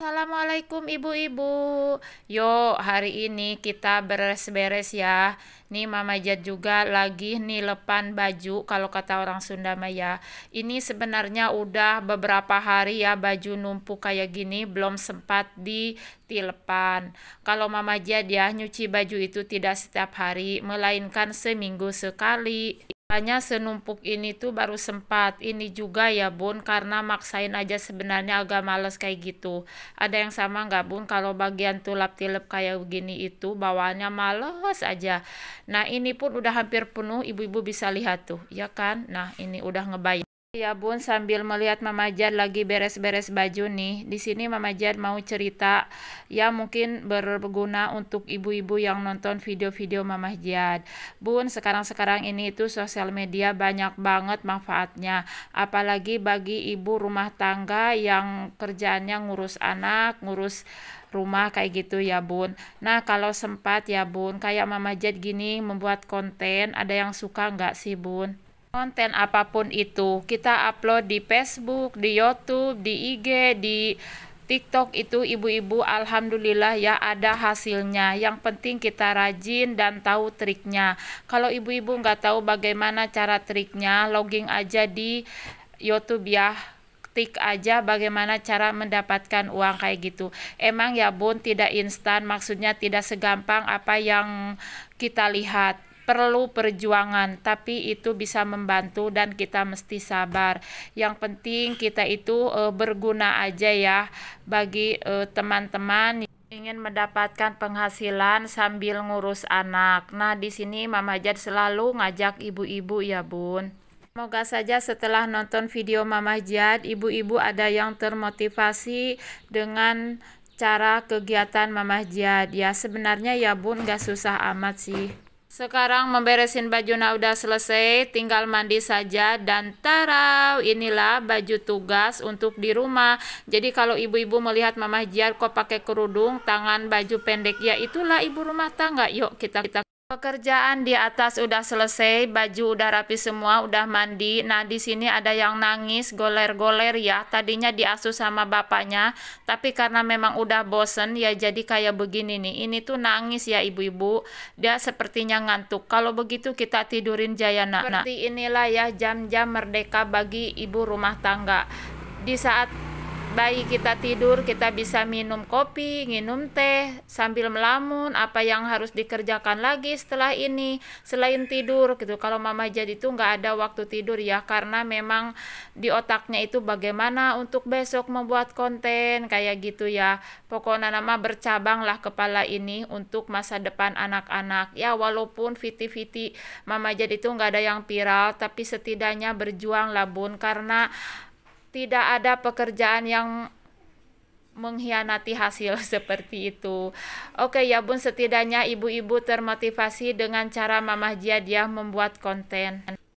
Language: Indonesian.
Assalamualaikum ibu-ibu Yuk hari ini kita beres-beres ya Nih Mama Jad juga lagi nih lepan baju Kalau kata orang Sunda Maya Ini sebenarnya udah beberapa hari ya Baju numpuk kayak gini Belum sempat ditilepan Kalau Mama Jad ya nyuci baju itu tidak setiap hari Melainkan seminggu sekali hanya senumpuk ini tuh baru sempat. Ini juga ya bun, karena maksain aja sebenarnya agak males kayak gitu. Ada yang sama nggak bun, kalau bagian tulap tilep kayak begini itu bawaannya males aja. Nah ini pun udah hampir penuh, ibu-ibu bisa lihat tuh, ya kan? Nah ini udah ngebayang. Ya Bun, sambil melihat Mama Jad lagi beres-beres baju nih. Di sini Mama Jad mau cerita ya mungkin berguna untuk ibu-ibu yang nonton video-video Mama Jad. Bun, sekarang-sekarang ini itu sosial media banyak banget manfaatnya. Apalagi bagi ibu rumah tangga yang kerjaannya ngurus anak, ngurus rumah kayak gitu ya bun nah kalau sempat ya bun kayak mama jad gini membuat konten ada yang suka nggak sih bun konten apapun itu kita upload di Facebook, di YouTube, di IG, di TikTok itu ibu-ibu alhamdulillah ya ada hasilnya. Yang penting kita rajin dan tahu triknya. Kalau ibu-ibu nggak tahu bagaimana cara triknya, logging aja di YouTube ya tik aja bagaimana cara mendapatkan uang kayak gitu. Emang ya Bun tidak instan, maksudnya tidak segampang apa yang kita lihat perlu perjuangan, tapi itu bisa membantu dan kita mesti sabar. Yang penting kita itu e, berguna aja ya bagi eh, teman-teman ingin mendapatkan penghasilan sambil ngurus anak. Nah, di sini Mama Jad selalu ngajak ibu-ibu ya, Bun. Semoga saja setelah nonton video Mama Jad, ibu-ibu ada yang termotivasi dengan cara kegiatan Mama Jad. Ya, sebenarnya ya, Bun, gak susah amat sih. Sekarang memberesin nak udah selesai, tinggal mandi saja dan tarau inilah baju tugas untuk di rumah. Jadi kalau ibu-ibu melihat Mamah Jiar kok pakai kerudung, tangan baju pendek, ya itulah ibu rumah tangga. Yuk kita kita Pekerjaan di atas udah selesai, baju udah rapi semua, udah mandi. Nah, di sini ada yang nangis, goler-goler ya. Tadinya diasuh sama bapaknya, tapi karena memang udah bosen, ya jadi kayak begini nih. Ini tuh nangis ya ibu-ibu. Dia sepertinya ngantuk. Kalau begitu kita tidurin Jaya nak. Seperti inilah ya jam-jam merdeka bagi ibu rumah tangga. Di saat bayi kita tidur kita bisa minum kopi, minum teh sambil melamun apa yang harus dikerjakan lagi setelah ini selain tidur gitu. Kalau mama jadi itu nggak ada waktu tidur ya karena memang di otaknya itu bagaimana untuk besok membuat konten kayak gitu ya. Pokoknya nama bercabang lah kepala ini untuk masa depan anak-anak. Ya walaupun fiti-fiti mama jadi itu nggak ada yang viral tapi setidaknya berjuang lah bun karena tidak ada pekerjaan yang mengkhianati hasil seperti itu. Oke ya bun, setidaknya ibu-ibu termotivasi dengan cara Mama Jia dia membuat konten.